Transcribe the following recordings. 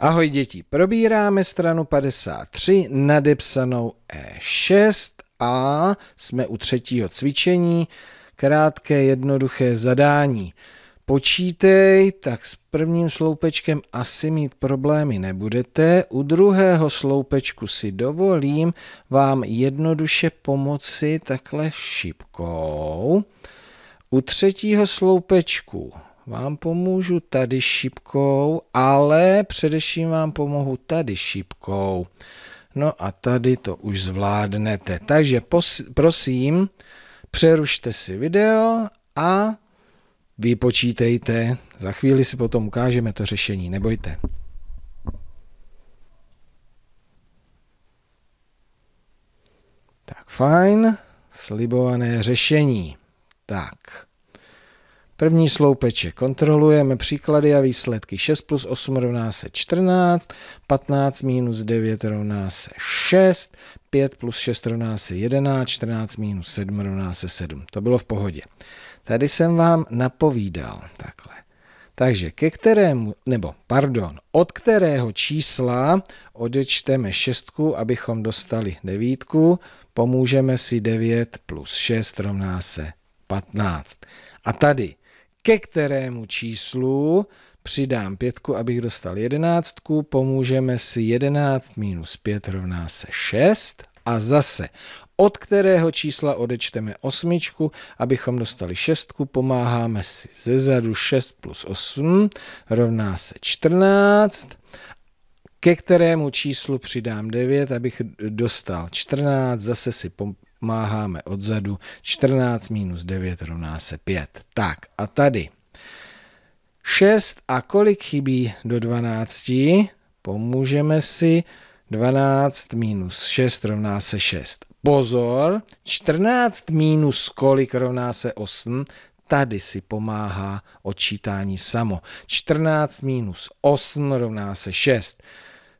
Ahoj děti, probíráme stranu 53, nadepsanou E6 a jsme u třetího cvičení, krátké jednoduché zadání. Počítej, tak s prvním sloupečkem asi mít problémy nebudete, u druhého sloupečku si dovolím vám jednoduše pomoci takhle šipkou. U třetího sloupečku vám pomůžu tady šipkou, ale především vám pomohu tady šipkou. No a tady to už zvládnete. Takže prosím, přerušte si video a vypočítejte. Za chvíli si potom ukážeme to řešení, nebojte. Tak fajn, slibované řešení. Tak. První sloupeče kontrolujeme příklady a výsledky. 6 plus 8 rovná se 14, 15 minus 9 rovná se 6, 5 plus 6 rovná se 11, 14 minus 7 rovná se 7. To bylo v pohodě. Tady jsem vám napovídal takhle. Takže ke kterému, nebo pardon, od kterého čísla odečteme 6, abychom dostali 9, pomůžeme si 9 plus 6 rovná se 15. A tady ke kterému číslu přidám pětku, abych dostal jedenáctku, pomůžeme si 11 minus 5 rovná se 6 a zase od kterého čísla odečteme osmičku, abychom dostali šestku, pomáháme si ze zadu 6 plus 8 rovná se 14, ke kterému číslu přidám 9, abych dostal 14, zase si máháme odzadu, 14 minus 9 rovná se 5. Tak a tady 6 a kolik chybí do 12? Pomůžeme si 12 minus 6 rovná se 6. Pozor, 14 minus kolik rovná se 8? Tady si pomáhá odčítání samo. 14 minus 8 rovná se 6.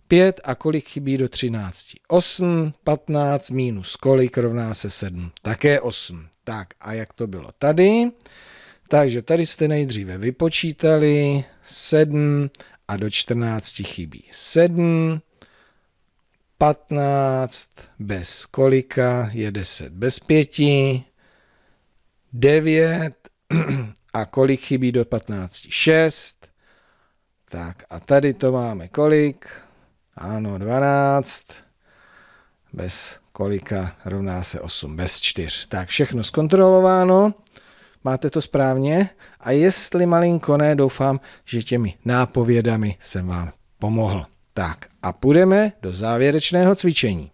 5 a kolik chybí do 13? 8, 15 minus kolik rovná se 7? Také 8. Tak a jak to bylo tady? Takže tady jste nejdříve vypočítali 7 a do 14 chybí 7, 15 bez kolika je 10 bez 5, 9 a kolik chybí do 15? 6. Tak a tady to máme kolik? Ano, 12 bez kolika rovná se 8, bez 4. Tak všechno zkontrolováno, máte to správně a jestli malinko ne, doufám, že těmi nápovědami jsem vám pomohl. Tak a půjdeme do závěrečného cvičení.